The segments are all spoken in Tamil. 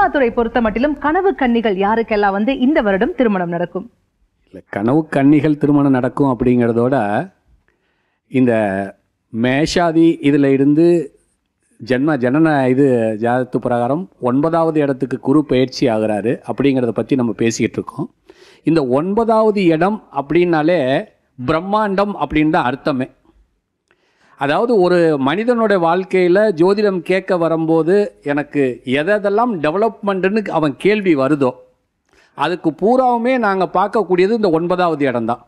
சினிமாத்துறை பொறுத்த மட்டிலும் கனவு கன்னிகள் யாருக்கெல்லாம் வந்து இந்த வருடம் திருமணம் நடக்கும் இல்லை கனவு கன்னிகள் திருமணம் நடக்கும் அப்படிங்கிறதோட இந்த மேஷாதி இதில் இருந்து ஜென்ம ஜனன இது ஜாதத்து பிரகாரம் ஒன்பதாவது இடத்துக்கு குரு பயிற்சி ஆகிறாரு அப்படிங்கிறத பற்றி நம்ம பேசிக்கிட்டு இருக்கோம் இந்த ஒன்பதாவது இடம் அப்படின்னாலே பிரம்மாண்டம் அப்படின்னு தான் அர்த்தமே அதாவது ஒரு மனிதனுடைய வாழ்க்கையில் ஜோதிடம் கேட்க வரும்போது எனக்கு எதெல்லாம் டெவலப்மெண்ட்டுன்னு அவன் கேள்வி வருதோ அதுக்கு பூராவுமே நாங்கள் பார்க்கக்கூடியது இந்த ஒன்பதாவது இடம் தான்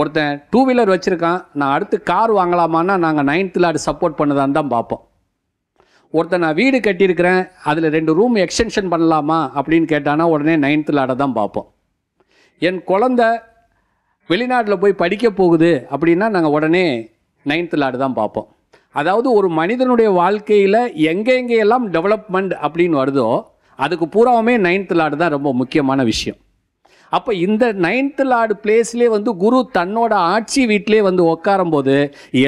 ஒருத்தன் டூ வீலர் வச்சுருக்கான் நான் அடுத்து கார் வாங்கலாமான்னா நாங்கள் நைன்த் லாடு சப்போர்ட் பண்ணதான்னு தான் பார்ப்போம் ஒருத்தன் நான் வீடு கட்டியிருக்கிறேன் அதில் ரெண்டு ரூம் எக்ஸ்டென்ஷன் பண்ணலாமா அப்படின்னு கேட்டானா உடனே நைன்த் லாடை தான் பார்ப்போம் என் குழந்த வெளிநாட்டில் போய் படிக்க போகுது அப்படின்னா நாங்கள் உடனே நைன்த் லார்டு தான் பார்ப்போம் அதாவது ஒரு மனிதனுடைய வாழ்க்கையில் எங்கெங்கெல்லாம் டெவலப்மெண்ட் அப்படின்னு வருதோ அதுக்கு பூராவுமே நைன்த் லார்டு தான் ரொம்ப முக்கியமான விஷயம் அப்போ இந்த நைன்த் லார்டு பிளேஸ்லேயே வந்து குரு தன்னோட ஆட்சி வீட்டிலே வந்து உட்காரும்போது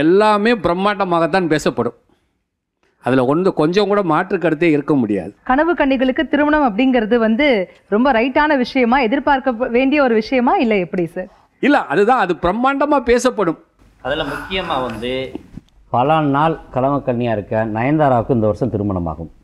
எல்லாமே பிரம்மாண்டமாகத்தான் பேசப்படும் அதில் ஒன்று கொஞ்சம் கூட மாற்று கருத்தே இருக்க முடியாது கனவு கண்ணிகளுக்கு திருமணம் அப்படிங்கிறது வந்து ரொம்ப ரைட்டான விஷயமா எதிர்பார்க்க வேண்டிய ஒரு விஷயமா இல்லை எப்படி சார் இல்லை அதுதான் அது பிரம்மாண்டமாக பேசப்படும் அதில் முக்கியமாக வந்து பல நாள் கலவக்கண்ணியாக இருக்க நயன்தாராவுக்கு இந்த வருஷம் திருமணமாகும்